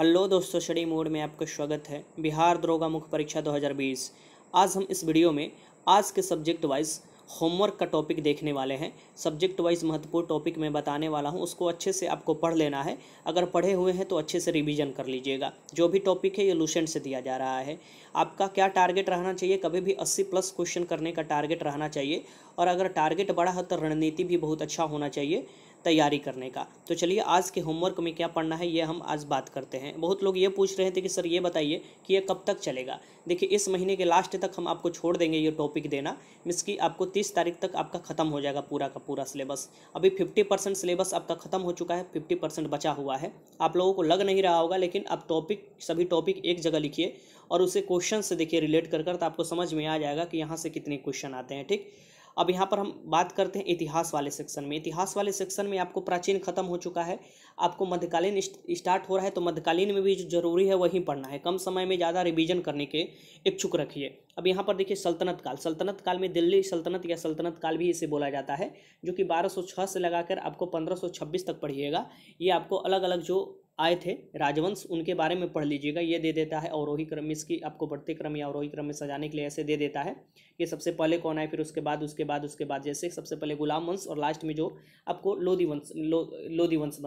hello दोस्तों study mode में आपका स्वागत है बिहार द्रोगा मुख्य परीक्षा 2020 आज हम इस वीडियो में आज के सब्जेक्ट वाइज होमवर्क का टॉपिक देखने वाले हैं सब्जेक्ट वाइज महत्वपूर्ण टॉपिक मैं बताने वाला हूं उसको अच्छे से आपको पढ़ लेना है अगर पढ़े हुए हैं तो अच्छे से रिवीजन कर लीजिएगा जो भी टॉपिक है ये लूसेंट से दिया जा रहा है आपका क्या टारगेट रहना चाहिए कभी भी अस्सी प्लस क्वेश्चन करने का टारगेट रहना चाहिए और अगर टारगेट बड़ा है तो रणनीति भी बहुत अच्छा होना चाहिए तैयारी करने का तो चलिए आज के होमवर्क में क्या पढ़ना है ये हम आज बात करते हैं बहुत लोग ये पूछ रहे थे कि सर ये बताइए कि ये कब तक चलेगा देखिए इस महीने के लास्ट तक हम आपको छोड़ देंगे ये टॉपिक देना मीन्स की आपको तीस तारीख तक आपका ख़त्म हो जाएगा पूरा का पूरा सिलेबस अभी फिफ्टी परसेंट सिलेबस आपका ख़त्म हो चुका है फिफ्टी परसेंट बचा हुआ है आप लोगों को लग नहीं रहा होगा लेकिन आप टॉपिक सभी टॉपिक एक जगह लिखिए और उसे क्वेश्चन से देखिए रिलेट कर कर तो आपको समझ में आ जाएगा कि यहाँ से कितने क्वेश्चन आते हैं ठीक अब यहाँ पर हम बात करते हैं इतिहास वाले सेक्शन में इतिहास वाले सेक्शन में आपको प्राचीन खत्म हो चुका है आपको मध्यकालीन स्टार्ट हो रहा है तो मध्यकालीन में भी जो जरूरी है वही पढ़ना है कम समय में ज़्यादा रिविजन करने के इच्छुक रखिए अब यहाँ पर देखिए सल्तनत काल सल्तनत काल में दिल्ली सल्तनत या सल्तनत काल भी इसे बोला जाता है जो कि बारह से लगाकर आपको पंद्रह तक पढ़िएगा ये आपको अलग अलग जो आए थे राजवंश उनके बारे में पढ़ लीजिएगा ये दे देता है अवरोही क्रम इसकी आपको बढ़ते क्रम या अवरोही क्रम में सजाने के लिए ऐसे दे देता है ये सबसे पहले कौन आए फिर उसके बाद उसके बाद उसके बाद जैसे सबसे पहले गुलाम वंश और लास्ट में जो आपको लोधी वंश लो, लोधी वंश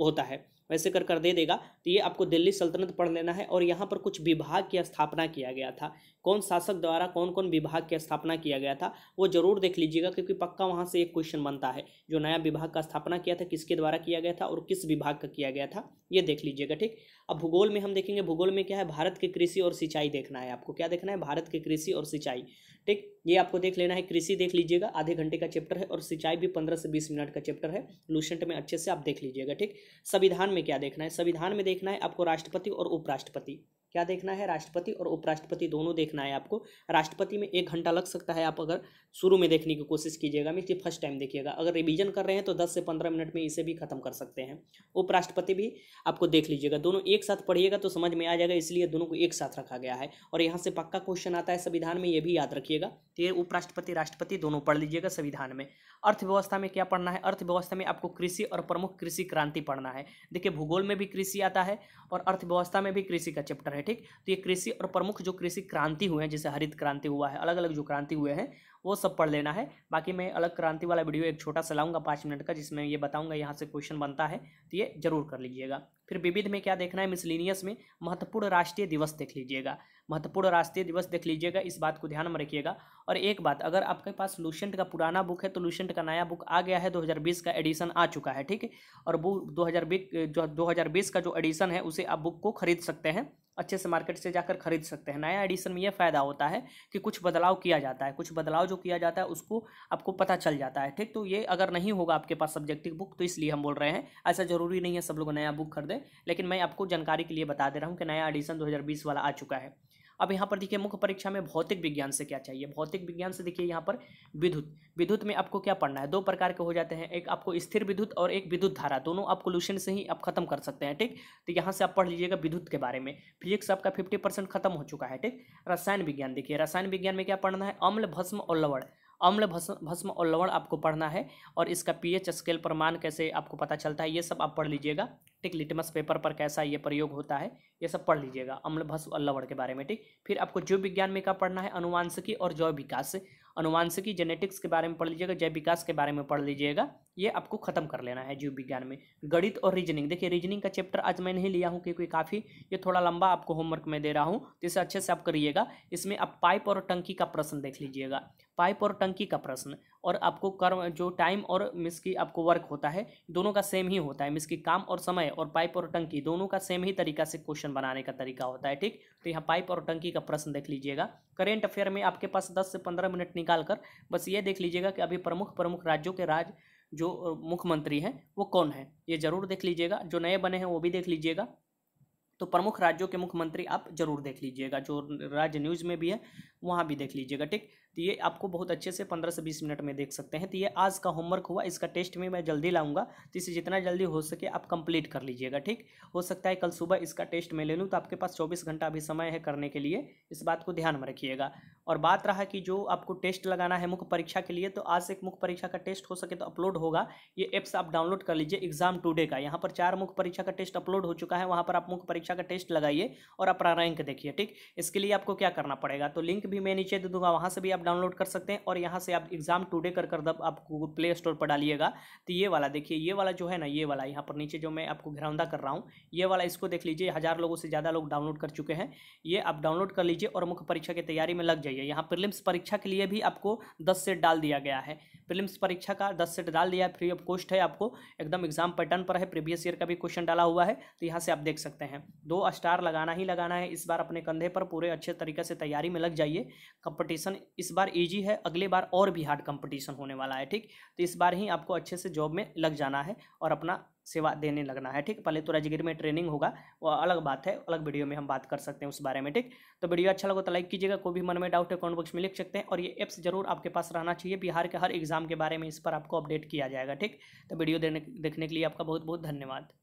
होता है वैसे कर कर दे देगा तो ये आपको दिल्ली सल्तनत पढ़ लेना है और यहाँ पर कुछ विभाग की स्थापना किया गया था कौन शासक द्वारा कौन कौन विभाग की स्थापना किया गया था वो जरूर देख लीजिएगा क्योंकि पक्का वहाँ से एक क्वेश्चन बनता है जो नया विभाग का स्थापना किया था किसके द्वारा किया गया था और किस विभाग का किया गया था ये देख लीजिएगा ठीक अब भूगोल में हम देखेंगे भूगोल में क्या है भारत की कृषि और सिंचाई देखना है आपको क्या देखना है भारत की कृषि और सिंचाई ठीक ये आपको देख लेना है कृषि देख लीजिएगा आधे घंटे का चैप्टर है और सिंचाई भी पंद्रह से बीस मिनट का चैप्टर है लूसेंट में अच्छे से आप देख लीजिएगा ठीक संविधान में क्या देखना है संविधान में देखना है आपको राष्ट्रपति और उपराष्ट्रपति क्या देखना है राष्ट्रपति और उपराष्ट्रपति दोनों देखना है आपको राष्ट्रपति में एक घंटा लग सकता है आप अगर शुरू में देखने की कोशिश कीजिएगा मैं फर्स्ट टाइम देखिएगा अगर रिवीजन कर रहे हैं तो दस से पंद्रह मिनट में इसे भी खत्म कर सकते हैं उपराष्ट्रपति भी आपको देख लीजिएगा दोनों एक साथ पढ़िएगा तो समझ में आ जाएगा इसलिए दोनों को एक साथ रखा गया है और यहाँ से पक्का क्वेश्चन आता है संविधान में ये भी याद रखिएगा तो ये उपराष्ट्रपति राष्ट्रपति दोनों पढ़ लीजिएगा संविधान में अर्थव्यवस्था में क्या पढ़ना है अर्थव्यवस्था में आपको कृषि और प्रमुख कृषि क्रांति पढ़ना है देखिए भूगोल में भी कृषि आता है और अर्थव्यवस्था में भी कृषि का चैप्टर है ठीक तो ये कृषि और प्रमुख जो कृषि क्रांति हुए हैं जैसे हरित क्रांति हुआ है अलग अलग जो क्रांति हुए हैं वो सब पढ़ लेना है बाकी मैं अलग क्रांति वाला वीडियो एक छोटा सा लाऊंगा पाँच मिनट का जिसमें ये बताऊंगा यहाँ से क्वेश्चन बनता है तो ये जरूर कर लीजिएगा फिर विविध में क्या देखना है मिसलिनियस में महत्वपूर्ण राष्ट्रीय दिवस देख लीजिएगा महत्वपूर्ण राष्ट्रीय दिवस देख लीजिएगा इस बात को ध्यान में रखिएगा और एक बात अगर आपके पास लूशेंट का पुराना बुक है तो लूशेंट का नया बुक आ गया है 2020 का एडिशन आ चुका है ठीक है और बुक 2020 जो 2020 का जो एडिशन है उसे आप बुक को खरीद सकते हैं अच्छे से मार्केट से जाकर खरीद सकते हैं नया एडिशन में यह फ़ायदा होता है कि कुछ बदलाव किया जाता है कुछ बदलाव जो किया जाता है उसको आपको पता चल जाता है ठीक तो ये अगर नहीं होगा आपके पास सब्जेक्टिव बुक तो इसलिए हम बोल रहे हैं ऐसा जरूरी नहीं है सब लोग नया बुक खरीदें लेकिन मैं आपको जानकारी के लिए बता दे रहा हूँ कि नया एडिशन दो वाला आ चुका है अब यहाँ पर देखिए मुख्य परीक्षा में भौतिक विज्ञान से क्या चाहिए भौतिक विज्ञान से देखिए यहाँ पर विद्युत विद्युत में आपको क्या पढ़ना है दो प्रकार के हो जाते हैं एक आपको स्थिर विद्युत और एक विद्युत धारा दोनों आप सोल्यूशन से ही आप खत्म कर सकते हैं ठीक तो यहाँ से आप पढ़ लीजिएगा विद्युत के बारे में फिजिक्स आपका फिफ्टी खत्म हो चुका है ठीक रसायन विज्ञान देखिए रसायन विज्ञान में क्या पढ़ना है अम्ल भस्म और लवड़ अम्ल भस्म और लवण आपको पढ़ना है और इसका पीएच स्केल प्रमाण कैसे आपको पता चलता है ये सब आप पढ़ लीजिएगा ठीक लिटमस पेपर पर कैसा ये प्रयोग होता है ये सब पढ़ लीजिएगा अम्ल भस्म और लवण के बारे में ठीक फिर आपको जीव विज्ञान में का पढ़ना है अनुवांशिकी और जैव विकास अनुवांशिकी जेनेटिक्स के बारे में पढ़ लीजिएगा जैव विकास के बारे में पढ़ लीजिएगा ये आपको खत्म कर लेना है जीव विज्ञान में गणित और रीजनिंग देखिए रीजनिंग का चैप्टर आज मैं नहीं लिया हूँ क्योंकि काफ़ी ये थोड़ा लंबा आपको होमवर्क में दे रहा हूँ तो इसे अच्छे से आप करिएगा इसमें आप पाइप और टंकी का प्रश्न देख लीजिएगा पाइप और टंकी का प्रश्न और आपको कर्म जो टाइम और मिस की आपको वर्क होता है दोनों का सेम ही होता है मिस की काम और समय और पाइप और टंकी दोनों का सेम ही तरीका से क्वेश्चन बनाने का तरीका होता है ठीक तो यहाँ पाइप और टंकी का प्रश्न देख लीजिएगा करेंट अफेयर में आपके पास दस से पंद्रह मिनट निकाल कर बस ये देख लीजिएगा कि अभी प्रमुख प्रमुख राज्यों के राज जो मुख्यमंत्री हैं वो कौन है ये जरूर देख लीजिएगा जो नए बने हैं वो भी देख लीजिएगा तो प्रमुख राज्यों के मुख्यमंत्री आप जरूर देख लीजिएगा जो राज्य न्यूज़ में भी है वहाँ भी देख लीजिएगा ठीक तो ये आपको बहुत अच्छे से पंद्रह से बीस मिनट में देख सकते हैं तो ये आज का होमवर्क हुआ इसका टेस्ट में मैं जल्दी लाऊंगा तो इसे जितना जल्दी हो सके आप कंप्लीट कर लीजिएगा ठीक हो सकता है कल सुबह इसका टेस्ट मैं ले लूँ तो आपके पास चौबीस घंटा अभी समय है करने के लिए इस बात को ध्यान में रखिएगा और बात रहा कि जो आपको टेस्ट लगाना है मुख्य परीक्षा के लिए तो आज एक मुख्य परीक्षा का टेस्ट हो सके तो अपलोड होगा ये ऐप्स आप डाउनलोड कर लीजिए एग्जाम टूडे का यहाँ पर चार मुख्य परीक्षा का टेस्ट अपलोड हो चुका है वहाँ पर आप मुख्य परीक्षा का टेस्ट लगाइए और अपना रैंक देखिए ठीक इसके लिए आपको क्या करना पड़ेगा तो लिंक भी मैं नीचे दे दूंगा वहाँ से भी आप आप डाउनलोड कर सकते हैं और यहाँ से आप एग्जाम टूडे कर कर दब आप गूगल प्ले स्टोर पर डालिएगा तो ये वाला देखिए ये वाला जो है ना ये वाला यहाँ पर नीचे जो मैं आपको घरौंदा कर रहा हूँ ये वाला इसको देख लीजिए हज़ार लोगों से ज़्यादा लोग डाउनलोड कर चुके हैं ये आप डाउनलोड कर लीजिए और मुख्य परीक्षा की तैयारी में लग जाइए यहाँ प्रिलिम्स परीक्षा के लिए भी आपको दस सेट डाल दिया गया है प्रिलिम्स परीक्षा का दस सेट डाल दिया है फ्री ऑफ कॉस्ट है आपको एकदम एग्जाम पैटर्न पर है प्रीवियस ईयर का भी क्वेश्चन डाला हुआ है तो यहाँ से आप देख सकते हैं दो स्टार लगाना ही लगाना है इस बार अपने कंधे पर पूरे अच्छे तरीके से तैयारी में लग जाइए कंपटीशन इस इस बार ईजी है अगले बार और भी हार्ड कंपटीशन होने वाला है ठीक तो इस बार ही आपको अच्छे से जॉब में लग जाना है और अपना सेवा देने लगना है ठीक पहले तो राजगीर में ट्रेनिंग होगा वो अलग बात है अलग वीडियो में हम बात कर सकते हैं उस बारे में ठीक तो वीडियो अच्छा लगा तो लाइक कीजिएगा कोई भी मन में डाउट है कमेंट बॉक्स में लिख सकते हैं और ये एप्स जरूर आपके पास रहना चाहिए बिहार के हर एग्जाम के बारे में इस पर आपको अपडेट किया जाएगा ठीक तो वीडियो देखने के लिए आपका बहुत बहुत धन्यवाद